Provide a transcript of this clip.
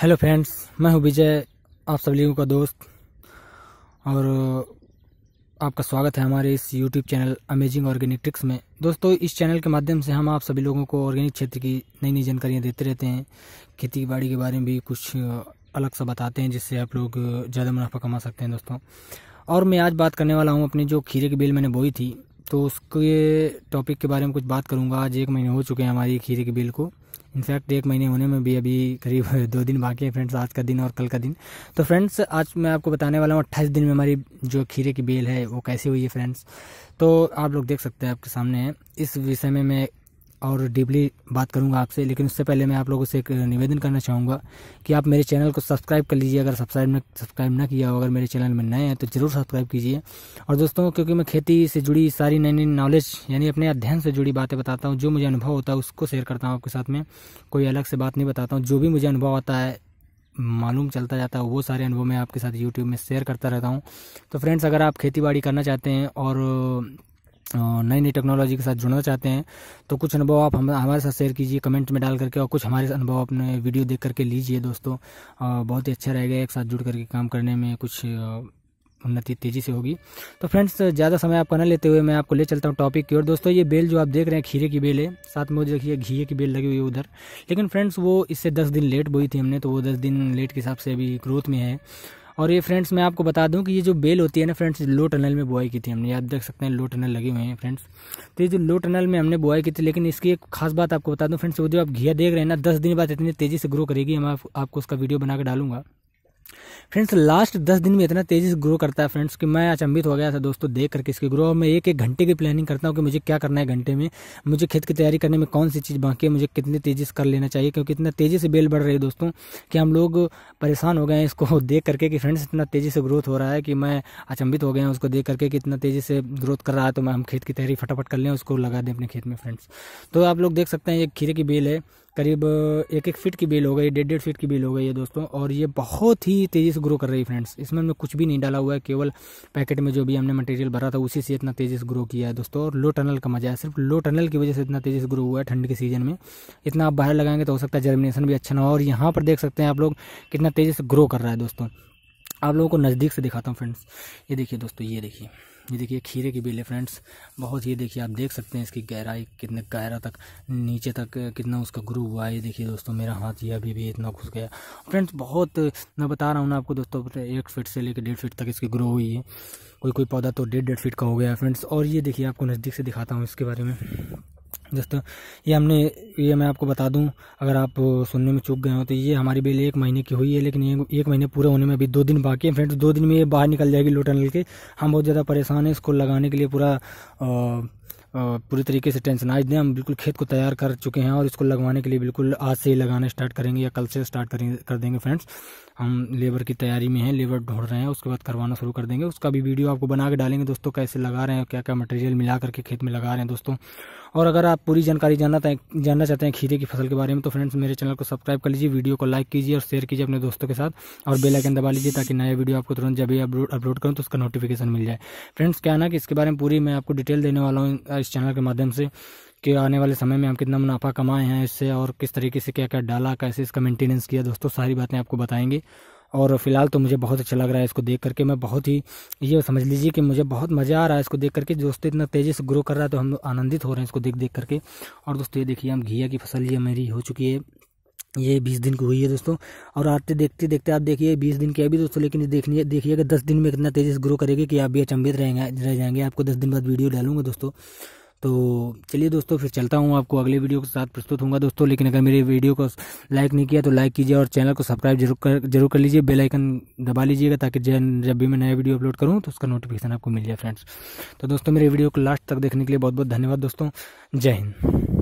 hello friends मैं हूं विजय आप सभी लोगों का दोस्त और आपका स्वागत है हमारे इस YouTube channel amazing organic tricks में दोस्तों इस चैनल के माध्यम से हम आप सभी लोगों को ऑर्गेनिक क्षेत्र की नई नई जानकारियां देते रहते हैं खेती बाड़ी के बारे में भी कुछ अलग सा बताते हैं जिससे आप लोग ज़्यादा मुनाफा कमा सकते हैं दोस्तों और मैं आज बात करने वाला हूँ अपने जो खीरे की बेल मैंने बोई थी तो उसके टॉपिक के बारे में कुछ बात करूँगा आज एक महीने हो चुके हैं हमारी खीरे की बेल को इनफैक्ट एक महीने होने में भी अभी करीब दो दिन बाकी है फ्रेंड्स आज का दिन और कल का दिन तो फ्रेंड्स आज मैं आपको बताने वाला हूँ अट्ठाईस दिन में हमारी जो खीरे की बेल है वो कैसी हुई है फ्रेंड्स तो आप लोग देख सकते हैं आपके सामने इस विषय में मैं और डीपली बात करूंगा आपसे लेकिन उससे पहले मैं आप लोगों से एक निवेदन करना चाहूँगा कि आप मेरे चैनल को सब्सक्राइब कर लीजिए अगर सब्सक्राइब न सब्सक्राइब ना किया हो अगर मेरे चैनल में नए हैं तो ज़रूर सब्सक्राइब कीजिए और दोस्तों क्योंकि मैं खेती से जुड़ी सारी नई नई नॉलेज यानी अपने अध्ययन से जुड़ी बातें बताता हूँ जो मुझे अनुभव होता है उसको शेयर करता हूँ आपके साथ में कोई अलग से बात नहीं बताता हूँ जो भी मुझे अनुभव आता है मालूम चलता जाता है वो सारे अनुभव मैं आपके साथ यूट्यूब में शेयर करता रहता हूँ तो फ्रेंड्स अगर आप खेती बाड़ी करना चाहते हैं और नई नई टेक्नोलॉजी के साथ जुड़ना चाहते हैं तो कुछ अनुभव आप हम हमारे साथ शेयर कीजिए कमेंट में डाल करके और कुछ हमारे अनुभव अपने वीडियो देख करके लीजिए दोस्तों बहुत ही अच्छा रहेगा एक साथ जुड़ करके काम करने में कुछ उन्नति तेजी से होगी तो फ्रेंड्स ज़्यादा समय आपका न लेते हुए मैं आपको ले चलता हूँ टॉपिक की और दोस्तों ये बेल जो आप देख रहे हैं खीरे की बेल है साथ में देखिए घी की बेल लगी हुई है उधर लेकिन फ्रेंड्स वो इससे दस दिन लेट बोई थी हमने तो वो दस दिन लेट के हिसाब से अभी ग्रोथ में है और ये फ्रेंड्स मैं आपको बता दूं कि ये जो बेल होती है ना फ्रेंड्स लो टनल में बुआई की थी हमने आप देख सकते हैं लो टनल लगे हुए हैं फ्रेंड्स तो ये जो लो टनल में हमने बुआई की थी लेकिन इसकी एक खास बात आपको बता दूँ फ्रेंड्स वो जो आप घिया देख रहे हैं ना दस दिन बाद इतनी तेज़ी से ग्रो करेगी हम आप, आपको उसका वीडियो बना के डालूंगा फ्रेंड्स लास्ट दस दिन में इतना तेजी से ग्रो करता है फ्रेंड्स कि मैं अचंभित हो गया था दोस्तों देख करके इसके ग्रो और मैं एक एक घंटे की प्लानिंग करता हूँ कि मुझे क्या करना है घंटे में मुझे खेत की तैयारी करने में कौन सी चीज़ बाकी है मुझे कितनी तेज़ी से कर लेना चाहिए क्योंकि इतना तेज़ी से बेल बढ़ रही है दोस्तों कि हम लोग परेशान हो गए हैं इसको देख करके कि फ्रेंड्स इतना तेज़ी से ग्रोथ हो रहा है कि मैं अचंभित हो गया हूँ उसको देख करके कि इतना तेज़ी से ग्रोथ कर रहा है तो मैं हम खेत की तैयारी फटाफट कर लें उसको लगा दें अपने खेत में फ्रेंड्स तो आप लोग देख सकते हैं ये खीरे की बेल है करीब एक एक फीट की बेल हो गई डेढ़ डेढ़ फीट की बेल हो गई है दोस्तों और ये बहुत ही तेज़ी से ग्रो कर रही है फ्रेंड्स इसमें हमने कुछ भी नहीं डाला हुआ है केवल पैकेट में जो भी हमने मटेरियल भरा था उसी से इतना तेज़ी से ग्रो किया है दोस्तों और लो टनल का मजा है सिर्फ लो टनल की वजह से इतना तेज़ी से ग्रो हुआ है ठंड के सीजन में इतना आप बाहर लगाएंगे तो हो सकता है जर्मिनेशन भी अच्छा ना हो और यहाँ पर देख सकते हैं आप लोग कितना तेज़ी से ग्रो कर रहा है दोस्तों आप लोगों को नज़दीक से दिखाता हूँ फ्रेंड्स ये देखिए दोस्तों ये देखिए ये देखिए खीरे की बेल है फ्रेंड्स बहुत ये देखिए आप देख सकते हैं इसकी गहराई कितने गहरा तक नीचे तक कितना उसका ग्रू हुआ है ये देखिए दोस्तों मेरा हाथ ये अभी भी इतना घुस गया फ्रेंड्स बहुत मैं बता रहा हूँ ना आपको दोस्तों एक फीट से लेकर डेढ़ फीट तक इसकी ग्रो हुई है कोई कोई पौधा तो डेढ़ डेढ़ फीट का हो गया है फ्रेंड्स और ये देखिए आपको नज़दीक से दिखाता हूँ इसके बारे में दोस्तों ये हमने ये मैं आपको बता दूं अगर आप सुनने में चूक गए हो तो ये हमारी बेल एक महीने की हुई है लेकिन ये एक महीने पूरा होने में अभी दो दिन बाकी है फ्रेंड्स दो दिन में ये बाहर निकल जाएगी लो टनल के हम बहुत ज़्यादा परेशान हैं इसको लगाने के लिए पूरा पूरी तरीके से टेंशन आज हम बिल्कुल खेत को तैयार कर चुके हैं और इसको लगवाने के लिए बिल्कुल आज से ही लगाना स्टार्ट करेंगे या कल से स्टार्ट करें कर देंगे फ्रेंड्स हम लेबर की तैयारी में हैं लेबर ढूंढ रहे हैं उसके बाद करवाना शुरू कर देंगे उसका भी वीडियो आपको बना के डालेंगे दोस्तों कैसे लगा रहे हैं क्या क्या मटेरियल मिला करके खेत में लगा रहे हैं दोस्तों और अगर आप पूरी जानकारी जानना जानना चाहते हैं खीरे की फसल के बारे में तो फ्रेंड्स मेरे चैनल को सब्सक्राइब कर लीजिए वीडियो को लाइक कीजिए और शेयर कीजिए अपने दोस्तों के साथ और बेल आइकन दबा लीजिए ताकि नया वीडियो आपको तुरंत जब भी अपलोड करूँ तो उसका नोटिफिकेशन मिल जाए फ्रेंड्स क्या ना कि इसके बारे में पूरी मैं आपको डिटेल देने वाला हूँ इस चैनल के माध्यम से कि आने वाले समय में हम कितना मुनाफा कमाए हैं इससे और किस तरीके से क्या क्या डाला कैसे इसका मेंटेनेंस किया दोस्तों सारी बातें आपको बताएंगे और फिलहाल तो मुझे बहुत अच्छा लग रहा है इसको देख करके मैं बहुत ही ये समझ लीजिए कि मुझे बहुत मज़ा आ रहा है इसको देख करके दोस्तों इतना तेज़ी से ग्रो कर रहा है तो हम आनंदित हो रहे हैं इसको देख देख करके और दोस्तों ये देखिए हम घिया की फसल ये मेरी हो चुकी है ये बीस दिन की हुई है दोस्तों और आते देखते देखते आप देखिए बीस दिन की अभी दोस्तों लेकिन देखिए देखिएगा दस दिन में इतना तेज़ी से ग्रो करेगी कि आप भी अचंभित रहेंगे रह जाएंगे आपको दस दिन बाद वीडियो डालूंगा दोस्तों तो चलिए दोस्तों फिर चलता हूँ आपको अगले वीडियो के साथ प्रस्तुत होंगे दोस्तों लेकिन अगर मेरे वीडियो को लाइक नहीं किया तो लाइक कीजिए और चैनल को सब्सक्राइब जरूर कर जरूर कर लीजिए बेल आइकन दबा लीजिएगा ताकि जब भी मैं नया वीडियो अपलोड करूँ तो उसका नोटिफिकेशन आपको मिल जाए फ्रेंड्स तो दोस्तों मेरे वीडियो को लास्ट तक देखने के लिए बहुत बहुत धन्यवाद दोस्तों जय हिंद